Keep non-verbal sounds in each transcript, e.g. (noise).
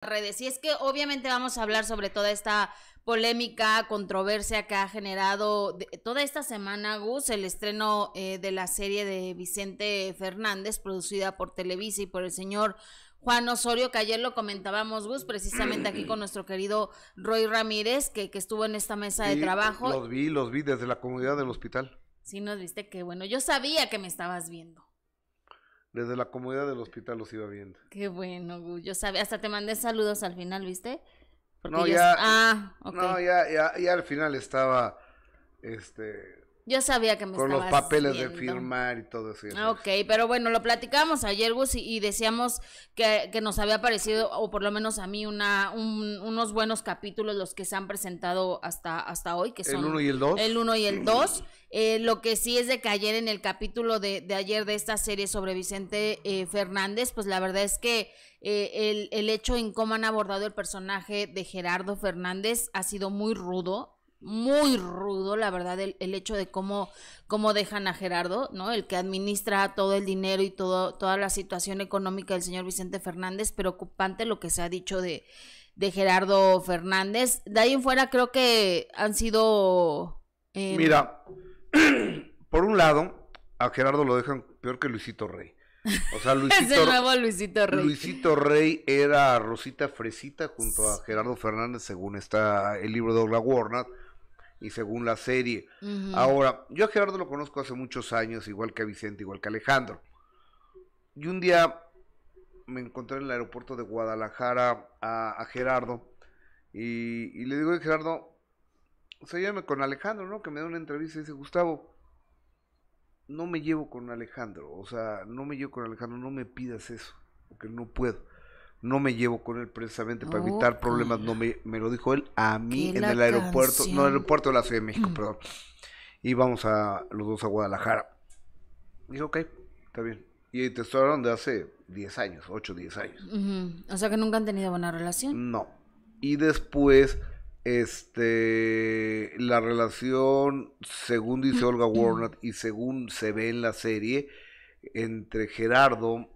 redes. Y es que obviamente vamos a hablar sobre toda esta polémica, controversia que ha generado toda esta semana, Gus, el estreno eh, de la serie de Vicente Fernández, producida por Televisa y por el señor Juan Osorio, que ayer lo comentábamos, Gus, precisamente aquí con nuestro querido Roy Ramírez, que, que estuvo en esta mesa de trabajo. Los vi, los vi desde la comunidad del hospital. Sí, nos viste que bueno, yo sabía que me estabas viendo desde la comodidad del hospital los iba viendo. Qué bueno, Yo sabía, hasta te mandé saludos al final, ¿viste? Porque no, ya, ah, okay. no, ya, ya, ya al final estaba, este, yo sabía que me Con los papeles de firmar y todo eso. Ah, ok, pero bueno, lo platicamos ayer, Gus, y, decíamos que, nos había parecido, o por lo menos a mí, una, unos buenos capítulos los que se han presentado hasta, hasta hoy, que son... El 1 y el 2. El 1 y el 2. Eh, lo que sí es de que ayer en el capítulo de, de ayer de esta serie sobre Vicente eh, Fernández, pues la verdad es que eh, el, el hecho en cómo han abordado el personaje de Gerardo Fernández ha sido muy rudo, muy rudo, la verdad, el, hecho de cómo, cómo dejan a Gerardo, ¿no? El que administra todo el dinero y todo, toda la situación económica del señor Vicente Fernández, preocupante lo que se ha dicho de, de Gerardo Fernández. De ahí en fuera creo que han sido... Em, Mira, (clears throat) por un lado, a Gerardo lo dejan peor que Luisito Rey. O sea, (laughs) Luisito, Luisito Rey. Luisito Rey era Rosita Fresita junto a Gerardo Fernández, según está el libro de La Warner y según la serie. Ahora, yo a Gerardo lo conozco hace muchos años, igual que a Vicente, igual que a Alejandro. Y un día me encontré en el aeropuerto de Guadalajara a, Gerardo y, le digo, a Gerardo, o pues sea, con Alejandro, ¿no? Que me da una entrevista y dice, Gustavo, no me llevo con Alejandro, o sea, no me llevo con Alejandro, no me pidas eso, porque no puedo no me llevo con él precisamente para evitar problemas, no me, lo dijo él a mí en el aeropuerto, no, en el aeropuerto de la Ciudad de México, mm. perdón. a los dos a Guadalajara. Dijo, ok, está bien. Y te estoy de hace 10 años, 8, 10 años. O sea que nunca han tenido buena relación. No. Y después, este, la relación, según dice Olga (clears throat) Warnett, y según se ve en la serie, entre Gerardo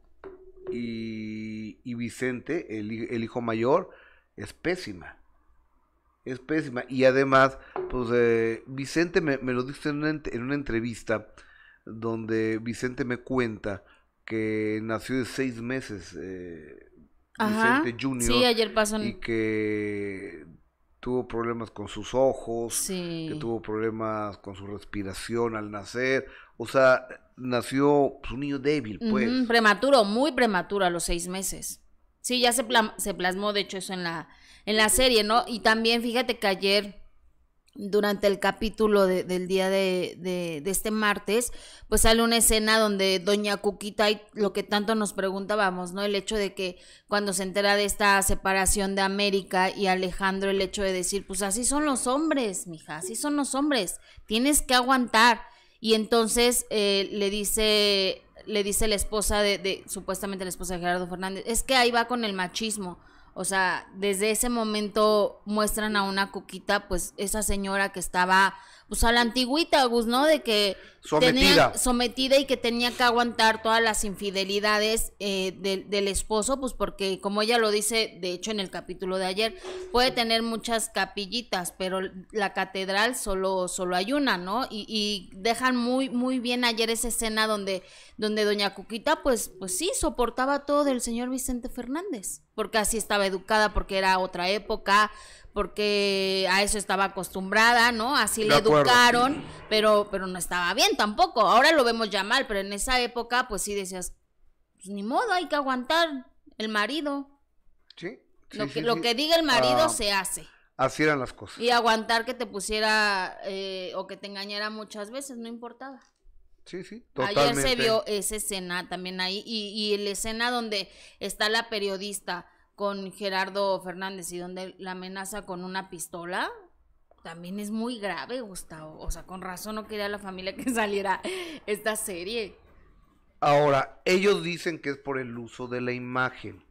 y y, Vicente, el, hijo mayor, es pésima. Es pésima. Y además, pues eh, Vicente me, lo dice en una, en una entrevista donde Vicente me cuenta que nació de seis meses eh, Vicente Junior. ayer Y que tuvo problemas con sus ojos, que tuvo problemas con su respiración al nacer. O sea, nació pues, un niño débil, pues. prematuro, muy prematuro, a los seis meses. Sí, ya se, plasmó, de hecho, eso en la, en la serie, ¿no? Y también, fíjate que ayer durante el capítulo del día de, de, este martes, pues sale una escena donde doña Cuquita y lo que tanto nos preguntábamos, ¿no? El hecho de que cuando se entera de esta separación de América y Alejandro, el hecho de decir, pues así son los hombres, mija, así son los hombres, tienes que aguantar. Y entonces eh, le dice le dice la esposa de, de, supuestamente la esposa de Gerardo Fernández, es que ahí va con el machismo. O sea, desde ese momento muestran a una cuquita, pues esa señora que estaba pues a la antigüita, Gus, ¿no? De que sometida. sometida y que tenía que aguantar todas las infidelidades eh, del esposo, pues porque como ella lo dice, de hecho en el capítulo de ayer, puede tener muchas capillitas, pero la catedral solo, solo hay una, ¿no? Y, y dejan muy, muy bien ayer esa escena donde donde doña Cuquita pues, pues sí, soportaba todo del señor Vicente Fernández, porque así estaba educada, porque era otra época, porque a eso estaba acostumbrada, ¿no? Así le educaron, pero, pero no estaba bien tampoco. Ahora lo vemos ya mal, pero en esa época pues sí decías, pues ni modo, hay que aguantar el marido. Sí. lo, que, lo que diga el marido ah, se hace. Así eran las cosas. Y aguantar que te pusiera eh, o que te engañara muchas veces, no importaba. Ayer se vio esa escena también ahí y, la escena donde está la periodista con Gerardo Fernández y donde la amenaza con una pistola, también es muy grave, Gustavo. O sea, con razón no quería la familia que (laughs) saliera esta serie. Ahora, ellos dicen que es por el uso de la imagen,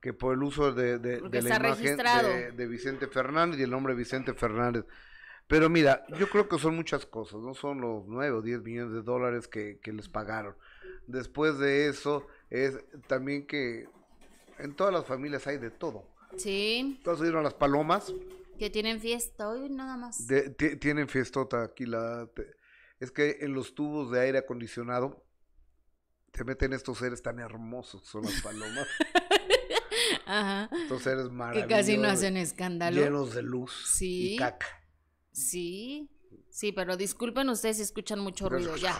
que por el uso de, la imagen de, de Vicente Fernández y el nombre Vicente Fernández. Pero mira, yo creo que son muchas cosas, no son los 9 o 10 millones de dólares que, les pagaron. Después de eso, es también que en todas las familias hay de todo. Sí. Entonces, dieron las palomas. Que tienen fiesta hoy nada más. tienen fiestota aquí. La, es que en los tubos de aire acondicionado se meten estos seres tan hermosos que son las palomas. (laughs) Ajá. Estos seres maravillosos. Que casi no hacen escándalo. Llenos de luz ¿Sí? y caca. Sí, sí, pero disculpen ustedes si escuchan mucho ruido, ya.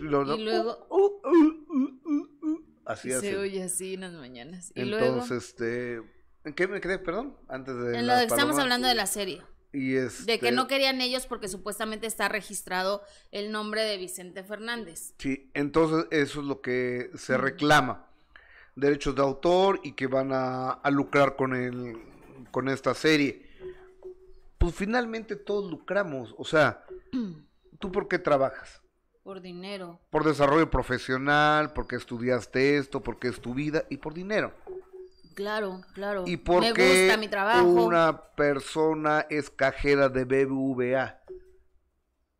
Y luego... Uh, uh, uh, así, así. Se oye así en las mañanas. Entonces, este... ¿En qué me crees, perdón? Antes de... estamos hablando de la serie. De que este no querían ellos porque supuestamente está registrado el nombre de Vicente Fernández. Sí, entonces eso es lo que se reclama. Derechos de autor y que van a, lucrar con, el, con esta serie pues finalmente todos lucramos. O sea, (clears throat) ¿tú por qué trabajas? Por dinero. Por desarrollo profesional, porque estudiaste esto, porque es tu vida y por dinero. Claro, claro. Y porque Me gusta mi trabajo. una persona es cajera de BBVA.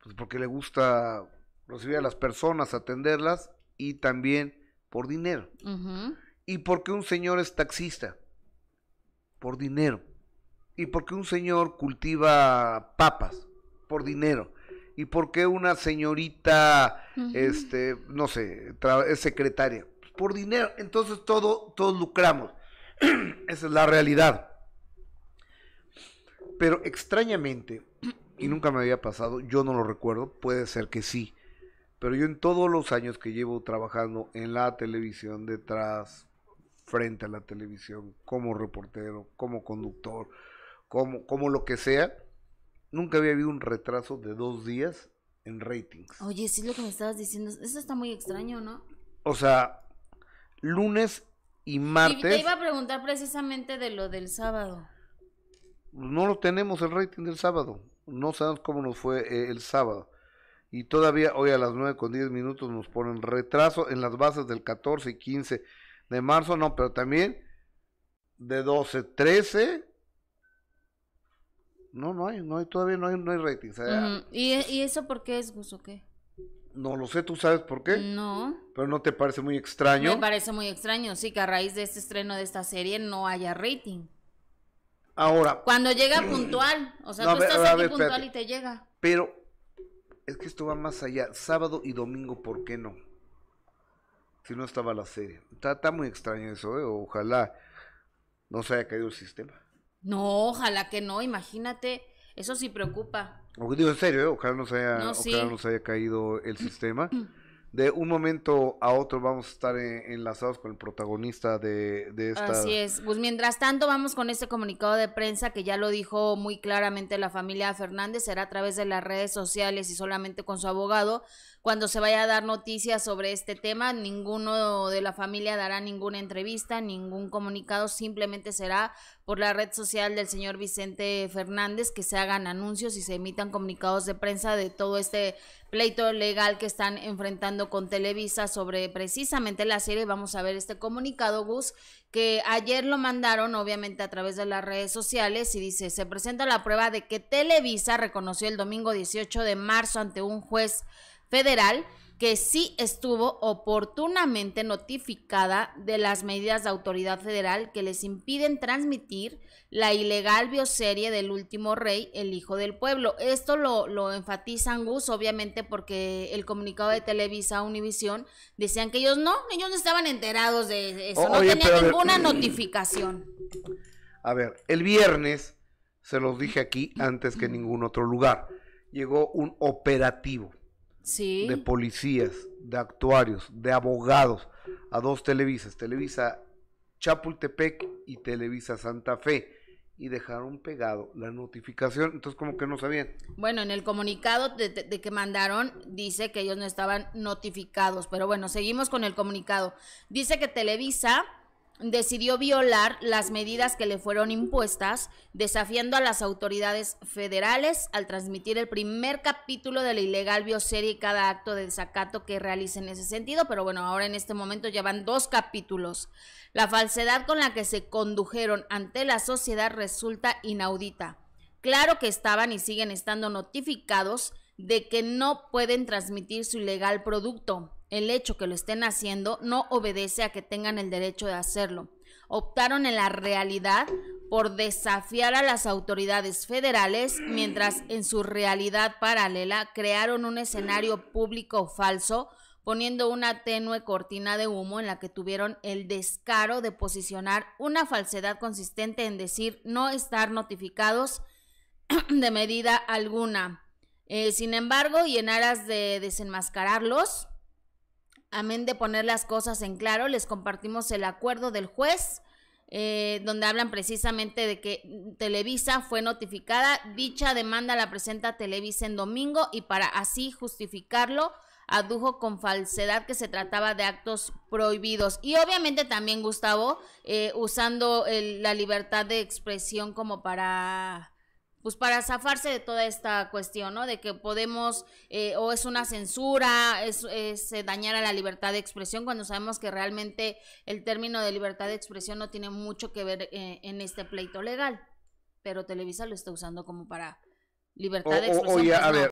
Pues porque le gusta recibir a las personas, atenderlas y también por dinero. Y porque un señor es taxista. Por dinero. ¿Y por qué un señor cultiva papas? Por dinero. ¿Y por qué una señorita, este, no sé, es secretaria? Por dinero. Entonces todo, todos lucramos. (clears throat) Esa es la realidad. Pero extrañamente, y nunca me había pasado, yo no lo recuerdo, puede ser que sí. Pero yo en todos los años que llevo trabajando en la televisión, detrás, frente a la televisión, como reportero, como conductor, como, como lo que sea, nunca había habido un retraso de dos días en ratings. Oye, sí, lo que me estabas diciendo, eso está muy extraño, ¿no? O sea, lunes y martes. te iba a preguntar precisamente de lo del sábado. Pues no lo tenemos el rating del sábado. No sabemos cómo nos fue eh, el sábado. Y todavía hoy a las nueve con diez minutos nos ponen retraso en las bases del 14 y 15 de marzo. No, pero también de 12, 13 no, no hay, no hay, todavía no hay, no hay rating. ¿Y, eso por qué es Gus o qué? No lo sé, ¿tú sabes por qué? No. ¿Pero no te parece muy extraño? Me parece muy extraño, sí, que a raíz de este estreno de esta serie no haya rating. Ahora. Cuando llega (clears throat) puntual, o sea, tú estás puntual y te llega. Pero es que esto va más allá. Sábado y domingo, ¿por qué no? Si no estaba la serie. Está, está muy extraño eso, ¿eh? Ojalá no se haya caído el sistema. No, ojalá que no, imagínate, eso sí preocupa. digo, en serio, ¿eh? ojalá, nos haya, no, se nos haya caído el (clears throat) sistema. (clears throat) de un momento a otro vamos a estar eh, enlazados con el protagonista de, de, esta. Así es. Pues mientras tanto, vamos con este comunicado de prensa que ya lo dijo muy claramente la familia Fernández, será a través de las redes sociales y solamente con su abogado, cuando se vaya a dar noticias sobre este tema, ninguno de la familia dará ninguna entrevista, ningún comunicado, simplemente será por la red social del señor Vicente Fernández que se hagan anuncios y se emitan comunicados de prensa de todo este pleito legal que están enfrentando con Televisa sobre precisamente la serie. Vamos a ver este comunicado, Gus, que ayer lo mandaron obviamente a través de las redes sociales y dice, se presenta la prueba de que Televisa reconoció el domingo 18 de marzo ante un juez federal que sí estuvo oportunamente notificada de las medidas de autoridad federal que les impiden transmitir la ilegal bioserie del último rey, el hijo del pueblo. Esto lo, lo enfatiza Angus, obviamente, porque el comunicado de Televisa Univisión decían que ellos no, ellos no estaban enterados de eso, no tenían ninguna eh, notificación. A ver, el viernes, se los dije aquí antes que en ningún otro lugar, llegó un operativo de policías, de actuarios, de abogados a dos televisas, Televisa Chapultepec y Televisa Santa Fe y dejaron pegado la notificación, entonces como que no sabían. Bueno, en el comunicado de, de, que mandaron dice que ellos no estaban notificados, pero bueno, seguimos con el comunicado. Dice que Televisa decidió violar las medidas que le fueron impuestas, desafiando a las autoridades federales al transmitir el primer capítulo de la ilegal bioserie y cada acto de desacato que realice en ese sentido, pero bueno, ahora en este momento ya van dos capítulos. La falsedad con la que se condujeron ante la sociedad resulta inaudita. Claro que estaban y siguen estando notificados de que no pueden transmitir su ilegal producto, el hecho que lo estén haciendo no obedece a que tengan el derecho de hacerlo. Optaron en la realidad por desafiar a las autoridades federales, mientras en su realidad paralela crearon un escenario público falso, poniendo una tenue cortina de humo en la que tuvieron el descaro de posicionar una falsedad consistente en decir no estar notificados (clears throat) de medida alguna. Eh, sin embargo, y en aras de desenmascararlos, amén de poner las cosas en claro, les compartimos el acuerdo del juez. Eh, donde hablan precisamente de que Televisa fue notificada. Dicha demanda la presenta Televisa en domingo y para así justificarlo adujo con falsedad que se trataba de actos prohibidos. Y obviamente también Gustavo, eh, usando la libertad de expresión como para pues para zafarse de toda esta cuestión, ¿no? De que podemos, eh, o es una censura, es, es eh, dañar a la libertad de expresión, cuando sabemos que realmente el término de libertad de expresión no tiene mucho que ver eh, en este pleito legal, pero Televisa lo está usando como para libertad de expresión. Pues, a ver,